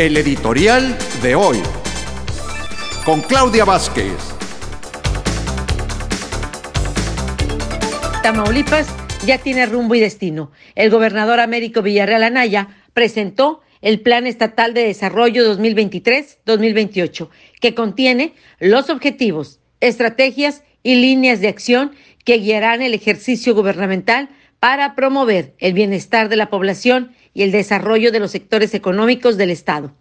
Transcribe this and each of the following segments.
El editorial de hoy. Con Claudia Vázquez. Tamaulipas ya tiene rumbo y destino. El gobernador Américo Villarreal Anaya presentó el Plan Estatal de Desarrollo 2023-2028, que contiene los objetivos, estrategias y líneas de acción que guiarán el ejercicio gubernamental para promover el bienestar de la población y el desarrollo de los sectores económicos del Estado.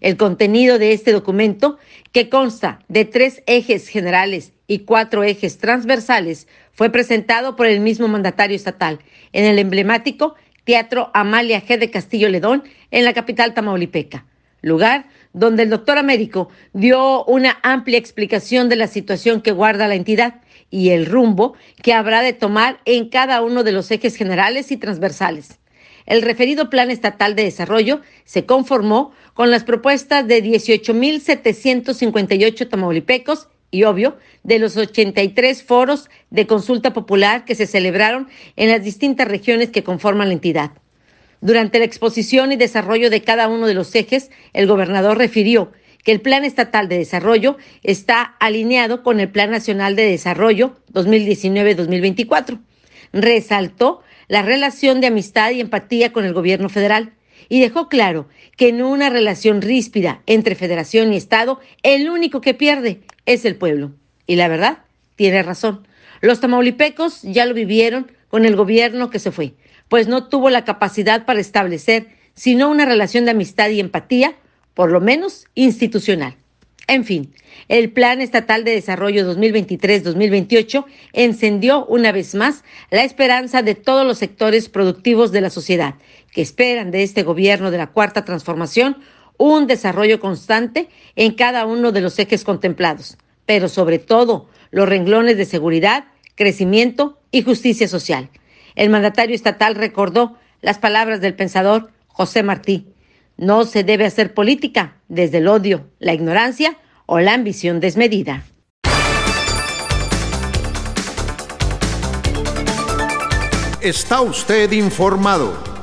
El contenido de este documento, que consta de tres ejes generales y cuatro ejes transversales, fue presentado por el mismo mandatario estatal en el emblemático Teatro Amalia G. de Castillo Ledón en la capital tamaulipeca, lugar donde el doctor Américo dio una amplia explicación de la situación que guarda la entidad y el rumbo que habrá de tomar en cada uno de los ejes generales y transversales. El referido Plan Estatal de Desarrollo se conformó con las propuestas de 18.758 tamaulipecos y, obvio, de los 83 foros de consulta popular que se celebraron en las distintas regiones que conforman la entidad. Durante la exposición y desarrollo de cada uno de los ejes, el gobernador refirió que el Plan Estatal de Desarrollo está alineado con el Plan Nacional de Desarrollo 2019-2024. Resaltó la relación de amistad y empatía con el gobierno federal y dejó claro que en una relación ríspida entre federación y Estado, el único que pierde es el pueblo. Y la verdad, tiene razón. Los tamaulipecos ya lo vivieron con el gobierno que se fue pues no tuvo la capacidad para establecer sino una relación de amistad y empatía, por lo menos institucional. En fin, el Plan Estatal de Desarrollo 2023-2028 encendió una vez más la esperanza de todos los sectores productivos de la sociedad, que esperan de este gobierno de la Cuarta Transformación un desarrollo constante en cada uno de los ejes contemplados, pero sobre todo los renglones de seguridad, crecimiento y justicia social. El mandatario estatal recordó las palabras del pensador José Martí. No se debe hacer política desde el odio, la ignorancia o la ambición desmedida. Está usted informado